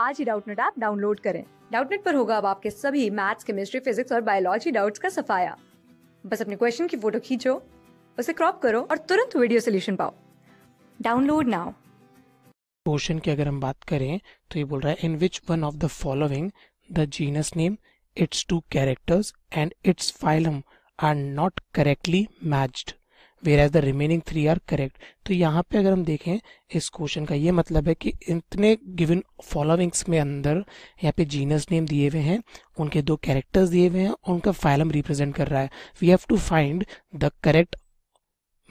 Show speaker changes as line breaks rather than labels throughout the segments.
आज ही Doubtnut app download करें डाउटनेट पर होगा अब आपके सभी मैथ्स केमिस्ट्री फिजिक्स और बायोलॉजी डाउट्स का सफाया बस अपने क्वेश्चन की फोटो खींचो उसे क्रॉप करो और तुरंत वीडियो सोल्यूशन पाओ डाउनलोड नाउ
क्वेश्चन की अगर हम बात करें तो ये बोल रहा है in which one of the following the genus name its two characters and its phylum are not correctly matched whereas the remaining three are correct तो यहाँ पे अगर हम देखें इस क्वेश्चन का ये मतलब है कि इतने गिवन फॉलोइंग्स में अंदर यहाँ पे जीनस नेम दिए हुए हैं उनके दो कैरेक्टर्स दिए हुए हैं और उनका फाइलम रिप्रेजेंट कर रहा है we have to find the correct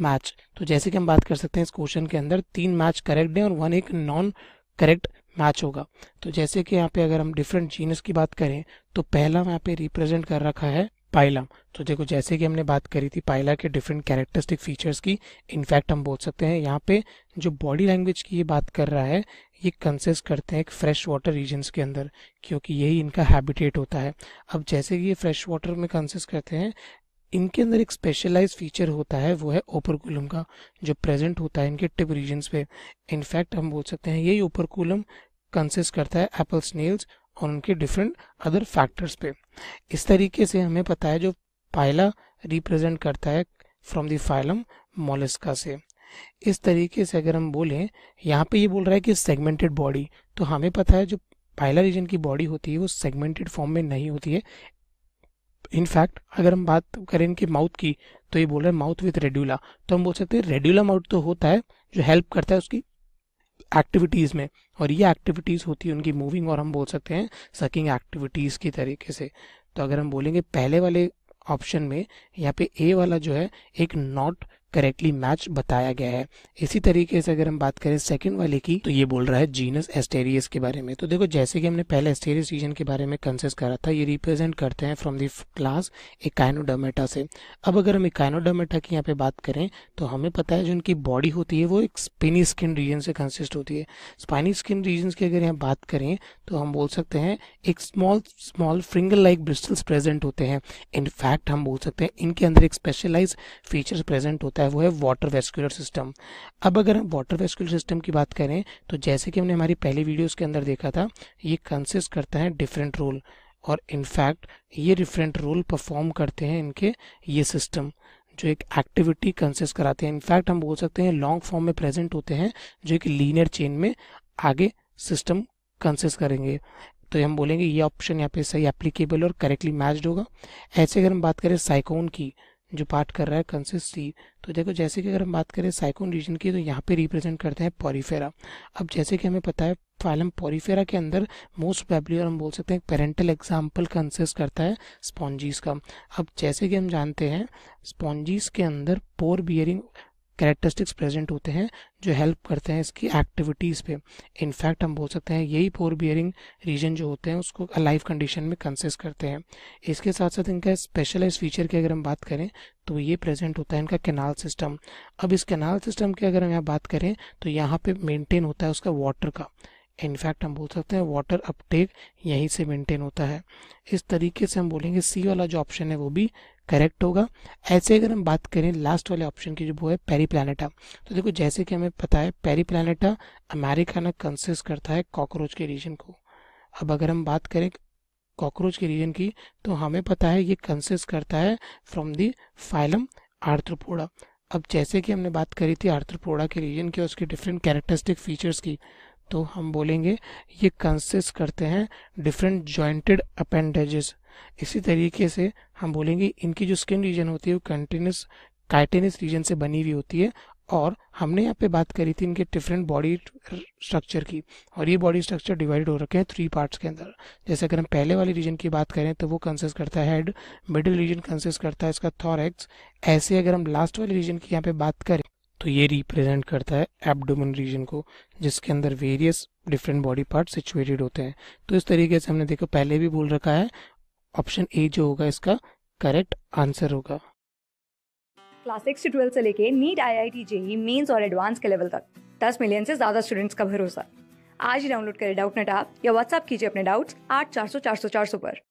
match तो जैसे कि हम बात कर सकते हैं इस क्वेश्चन के अंदर तीन मैच करेक्ट हैं और वन एक नॉन करेक्ट मैच होगा तो जैसे कि यहाँ पे अगर हम डिफरेंट जीनस की बात करें तो पहला यहाँ पे रिप्रेजेंट कर रखा है पाइला तो देखो जैसे कि हमने बात करी थी पाइला के डिफरेंट कैरेक्टरिस्टिक फीचर्स की इनफैक्ट हम बोल सकते हैं यहाँ पे जो बॉडी लैंग्वेज की ये बात कर रहा है ये कंसिस्ट करते हैं एक फ्रेश वाटर रीजन्स के अंदर क्योंकि यही इनका हैबिटेट होता है अब जैसे कि ये फ्रेश वाटर में कंसिस्ट करते हैं इनके अंदर एक स्पेशलाइज फीचर होता है वो है ओपरकुलम का जो प्रेजेंट होता है इनके टिप रीजन्स पे इनफैक्ट हम बोल सकते हैं यही ओपरकुलम कंसिस्ट करता है एप्पल स्नेल्स और उनके डिफरेंट अदर फैक्टर्स पे इस तरीके से हमें पता है जो पायला रिप्रेजेंट करता है फ्रॉम द फाइलम मोलिस्का से इस तरीके से अगर हम बोलें यहाँ पे ये बोल रहा है कि सेगमेंटेड बॉडी तो हमें पता है जो पायला रीजन की बॉडी होती है वो सेगमेंटेड फॉर्म में नहीं होती है इनफैक्ट अगर हम बात करें इनके माउथ की तो ये बोल रहे हैं माउथ विथ रेड्यूला तो हम बोल सकते हैं रेड्यूला माउथ तो होता है जो हेल्प करता है उसकी एक्टिविटीज़ में और ये एक्टिविटीज़ होती है उनकी मूविंग और हम बोल सकते हैं सकिंग एक्टिविटीज़ की तरीके से तो अगर हम बोलेंगे पहले वाले ऑप्शन में यहाँ पे ए वाला जो है एक नॉट करेक्टली मैच बताया गया है इसी तरीके से अगर हम बात करें सेकंड वाले की तो ये बोल रहा है जीनस एस्टेरियस के बारे में तो देखो जैसे कि हमने पहले एस्टेरियस रीजन के बारे में कंसेस करा था ये रिप्रेजेंट करते हैं फ्रॉम दी क्लास इकाइनोडोमेटा से अब अगर हम इकाइनोडोमेटा की यहाँ पे बात करें तो हमें पता है जो उनकी बॉडी होती है वो एक स्पिनी स्किन रीजन से कंसिस्ट होती है स्पाइनी स्किन रीजन की अगर यहाँ बात करें तो हम बोल सकते हैं एक small small fringe like bristles present होते हैं इनफैक्ट हम बोल सकते हैं इनके अंदर एक स्पेशलाइज फीचर्स प्रेजेंट होते हैं होता है वो है वाटर वेस्कुलर सिस्टम अब अगर हम वाटर वेस्कुलर सिस्टम की बात करें तो जैसे कि हमने हमारी पहली वीडियोस के अंदर देखा था ये कंसिस्ट करता है डिफरेंट रोल और इनफैक्ट ये डिफरेंट रोल परफॉर्म करते हैं इनके ये सिस्टम जो एक एक्टिविटी कंसिस्ट कराते हैं इनफैक्ट हम बोल सकते हैं लॉन्ग फॉर्म में प्रेजेंट होते हैं जो एक लीनियर चेन में आगे सिस्टम कंसिस्ट करेंगे तो हम बोलेंगे ये ऑप्शन यहाँ पे सही एप्लीकेबल और करेक्टली मैच्ड होगा ऐसे अगर हम बात करें साइकोन की जो पार्ट कर रहा है कंसिस्ट सी तो देखो जैसे कि अगर हम बात करें साइकोन रीजन की तो यहाँ पे रिप्रेजेंट करते हैं पॉरीफेरा अब जैसे कि हमें पता है फाइलम पॉरीफेरा के अंदर मोस्ट प्रोबेबली और हम बोल सकते हैं पेरेंटल एग्जाम्पल कंसिस्ट करता है स्पॉन्जीज का अब जैसे कि हम जानते हैं स्पॉन्जीज के अंदर पोर बियरिंग कैरेक्टरिस्टिक्स प्रेजेंट होते हैं जो हेल्प करते हैं इसकी एक्टिविटीज़ पे इनफैक्ट हम बोल सकते हैं यही पोर बियरिंग रीजन जो होते हैं उसको लाइफ कंडीशन में कंसिस्ट करते हैं इसके साथ साथ इनका स्पेशलाइज फीचर की अगर हम बात करें तो ये प्रेजेंट होता है इनका कैनाल सिस्टम अब इस कैनाल सिस्टम की अगर हम यहाँ बात करें तो यहाँ पर मेनटेन होता है उसका वाटर का इनफैक्ट हम बोल सकते हैं वाटर अपटेक यहीं से मेंटेन होता है इस तरीके से हम बोलेंगे सी वाला जो ऑप्शन है वो भी करेक्ट होगा ऐसे अगर हम बात करें लास्ट वाले ऑप्शन की जो वो है पेरी प्लानटा तो देखो जैसे कि हमें पता है पेरी प्लानटा अमेरिका ना कंसिस्ट करता है कॉकरोच के रीजन को अब अगर हम बात करें कॉकरोच के रीजन की तो हमें पता है ये कंसिस्ट करता है फ्रॉम दी फाइलम आर्थ्रोपोडा अब जैसे कि हमने बात करी थी आर्थ्रोपोडा के रीजन की उसके डिफरेंट कैरेक्टरिस्टिक फीचर्स की तो हम बोलेंगे ये कंसिस्ट करते हैं डिफरेंट जॉइंटेड अपेंडेजेस इसी तरीके से हम बोलेंगे इनकी जो स्किन रीजन होती है वो कंटिन्यूस काइटेनिस रीजन से बनी हुई होती है और हमने यहाँ पे बात करी थी इनके डिफरेंट बॉडी स्ट्रक्चर की और ये बॉडी स्ट्रक्चर डिवाइड हो रखे हैं थ्री पार्ट्स के अंदर जैसे अगर हम पहले वाले रीजन की बात करें तो वो कंसिस्ट करता है हेड मिडिल रीजन कंसिस्ट करता है इसका थॉरेक्स ऐसे अगर हम लास्ट वाले रीजन की यहाँ पे बात करें तो ये रिप्रेजेंट करता है एबडोमन रीजन को जिसके अंदर various different body part situated होते हैं तो इस तरीके से हमने देखो पहले भी बोल रखा है ऑप्शन ए जो होगा इसका करेक्ट आंसर होगा
क्लास सिक्स से ट्वेल्थ से लेके NEET I I T JEE Mains और एडवांस के लेवल तक दस मिलियन से ज्यादा स्टूडेंट्स का भरोसा आज ही डाउनलोड करें डाउट नेट आप या व्हाट्सअप कीजिए अपने डाउट्स आठ चार सौ चार सौ चार सौ पर